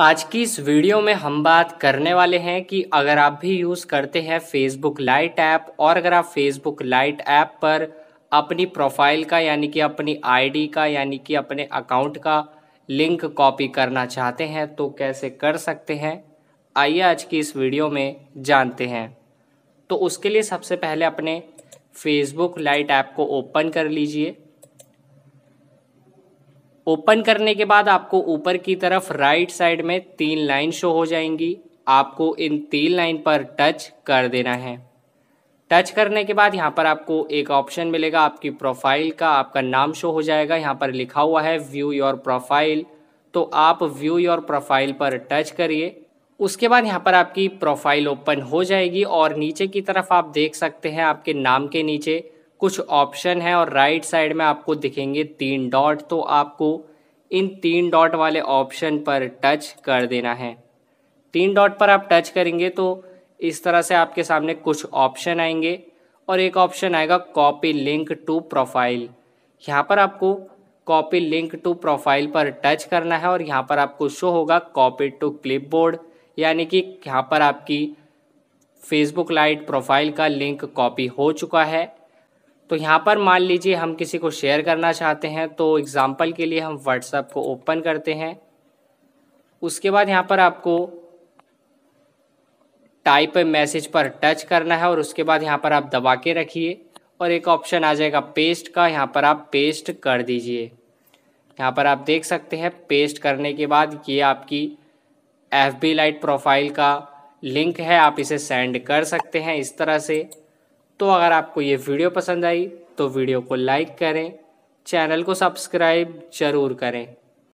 आज की इस वीडियो में हम बात करने वाले हैं कि अगर आप भी यूज़ करते हैं फेसबुक लाइट ऐप और अगर आप फेसबुक लाइट ऐप पर अपनी प्रोफाइल का यानी कि अपनी आईडी का यानी कि अपने अकाउंट का लिंक कॉपी करना चाहते हैं तो कैसे कर सकते हैं आइए आज की इस वीडियो में जानते हैं तो उसके लिए सबसे पहले अपने फेसबुक लाइट ऐप को ओपन कर लीजिए ओपन करने के बाद आपको ऊपर की तरफ राइट साइड में तीन लाइन शो हो जाएंगी आपको इन तीन लाइन पर टच कर देना है टच करने के बाद यहाँ पर आपको एक ऑप्शन मिलेगा आपकी प्रोफाइल का आपका नाम शो हो जाएगा यहाँ पर लिखा हुआ है व्यू योर प्रोफाइल तो आप व्यू योर प्रोफाइल पर टच करिए उसके बाद यहाँ पर आपकी प्रोफाइल ओपन हो जाएगी और नीचे की तरफ आप देख सकते हैं आपके नाम के नीचे कुछ ऑप्शन है और राइट right साइड में आपको दिखेंगे तीन डॉट तो आपको इन तीन डॉट वाले ऑप्शन पर टच कर देना है तीन डॉट पर आप टच करेंगे तो इस तरह से आपके सामने कुछ ऑप्शन आएंगे और एक ऑप्शन आएगा कॉपी लिंक टू प्रोफाइल यहाँ पर आपको कॉपी लिंक टू प्रोफाइल पर टच करना है और यहाँ पर आपको शो होगा कॉपी टू क्लिपबोर्ड यानी कि यहाँ पर आपकी फेसबुक लाइट प्रोफाइल का लिंक कॉपी हो चुका है तो यहाँ पर मान लीजिए हम किसी को शेयर करना चाहते हैं तो एग्ज़ाम्पल के लिए हम व्हाट्सएप को ओपन करते हैं उसके बाद यहाँ पर आपको टाइप मैसेज पर टच करना है और उसके बाद यहाँ पर आप दबा के रखिए और एक ऑप्शन आ जाएगा पेस्ट का यहाँ पर आप पेस्ट कर दीजिए यहाँ पर आप देख सकते हैं पेस्ट करने के बाद ये आपकी एफ बी लाइट प्रोफाइल का लिंक है आप इसे सेंड कर सकते हैं इस तरह से तो अगर आपको ये वीडियो पसंद आई तो वीडियो को लाइक करें चैनल को सब्सक्राइब ज़रूर करें